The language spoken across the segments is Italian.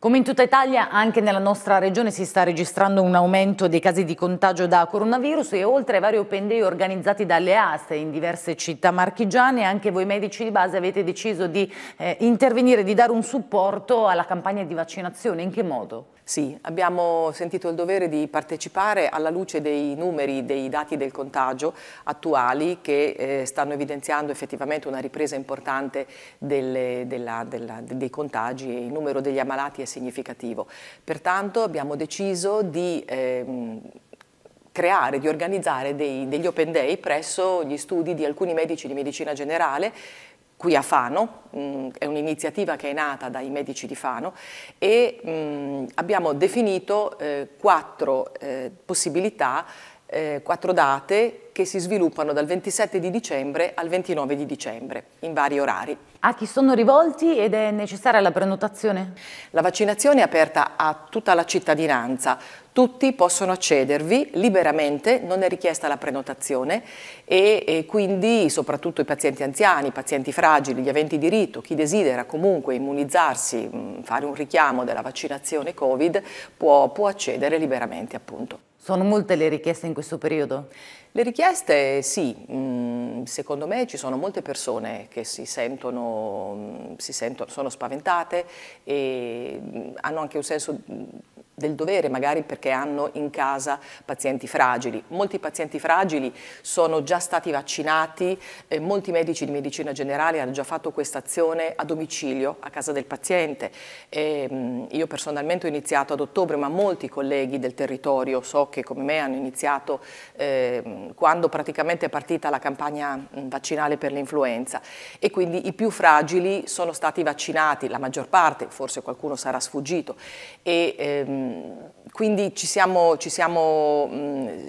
Come in tutta Italia, anche nella nostra regione si sta registrando un aumento dei casi di contagio da coronavirus e oltre ai vari open day organizzati dalle ASE in diverse città marchigiane, anche voi medici di base avete deciso di eh, intervenire, di dare un supporto alla campagna di vaccinazione. In che modo? Sì, abbiamo sentito il dovere di partecipare alla luce dei numeri, dei dati del contagio attuali che eh, stanno evidenziando effettivamente una ripresa importante delle, della, della, dei contagi e il numero degli ammalati dati è significativo. Pertanto abbiamo deciso di ehm, creare, di organizzare dei, degli open day presso gli studi di alcuni medici di medicina generale qui a Fano, mm, è un'iniziativa che è nata dai medici di Fano e mm, abbiamo definito eh, quattro eh, possibilità eh, quattro date che si sviluppano dal 27 di dicembre al 29 di dicembre in vari orari. A chi sono rivolti ed è necessaria la prenotazione? La vaccinazione è aperta a tutta la cittadinanza, tutti possono accedervi liberamente, non è richiesta la prenotazione e, e, quindi soprattutto i pazienti anziani, i pazienti fragili, gli aventi diritto, chi desidera comunque immunizzarsi, fare un richiamo della vaccinazione Covid può, può accedere liberamente appunto. Sono molte le richieste in questo periodo? Le richieste sì, mm, secondo me ci sono molte persone che si sentono, mm, si sentono sono spaventate e mm, hanno anche un senso del dovere, magari perché hanno in casa pazienti fragili. Molti pazienti fragili sono già stati vaccinati, eh, molti medici di medicina generale hanno già fatto questa azione a domicilio, a casa del paziente. E, mh, mm, io personalmente ho iniziato ad ottobre, ma molti colleghi del territorio so che come me hanno iniziato eh, mm, quando praticamente è partita la campagna mh, mm, vaccinale per l'influenza e quindi i più fragili sono stati vaccinati, la maggior parte, forse qualcuno sarà sfuggito. E, ehm, Ehm, quindi ci siamo, ci siamo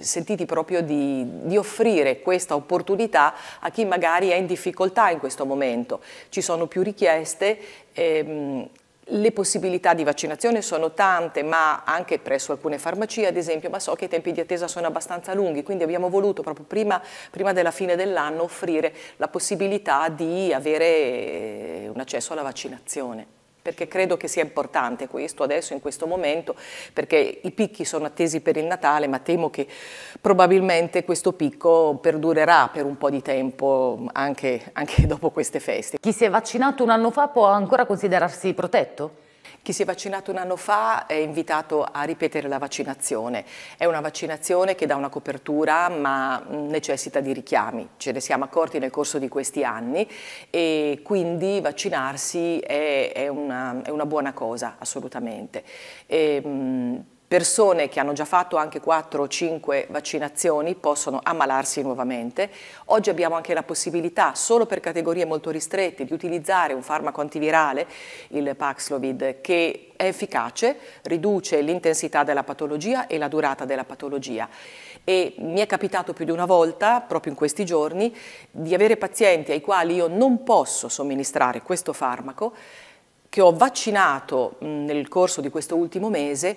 sentiti proprio di, di, offrire questa opportunità a chi magari è in difficoltà in questo momento. Ci sono più richieste. Ehm, le possibilità di vaccinazione sono tante, ma anche presso alcune farmacie, ad esempio, ma so che i tempi di attesa sono abbastanza lunghi, quindi abbiamo voluto proprio prima, prima della fine dell'anno offrire la possibilità di avere eh, un accesso alla vaccinazione perché credo che sia importante questo adesso in questo momento, perché i picchi sono attesi per il Natale, ma temo che probabilmente questo picco perdurerà per un po' di tempo anche, anche dopo queste feste. Chi si è vaccinato un anno fa può ancora considerarsi protetto? Chi si è vaccinato un anno fa è invitato a ripetere la vaccinazione. È una vaccinazione che dà una copertura ma mm, necessita di richiami. Ce ne siamo accorti nel corso di questi anni e quindi vaccinarsi è, è, una, è una, buona cosa assolutamente. E, ehm, persone che hanno già fatto anche 4 o 5 vaccinazioni possono ammalarsi nuovamente. Oggi abbiamo anche la possibilità, solo per categorie molto ristrette, di utilizzare un farmaco antivirale, il Paxlovid, che è efficace, riduce l'intensità della patologia e la durata della patologia. E mi è capitato più di una volta, proprio in questi giorni, di avere pazienti ai quali io non posso somministrare questo farmaco, che ho vaccinato nel corso di questo ultimo mese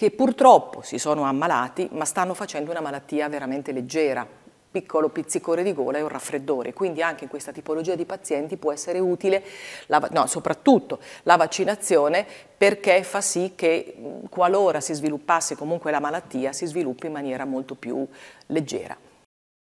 che purtroppo si sono ammalati ma stanno facendo una malattia veramente leggera, piccolo pizzicore di gola e un raffreddore, quindi anche in questa tipologia di pazienti può essere utile la, no, soprattutto la vaccinazione perché fa sì che qualora si sviluppasse comunque la malattia si sviluppi in maniera molto più leggera.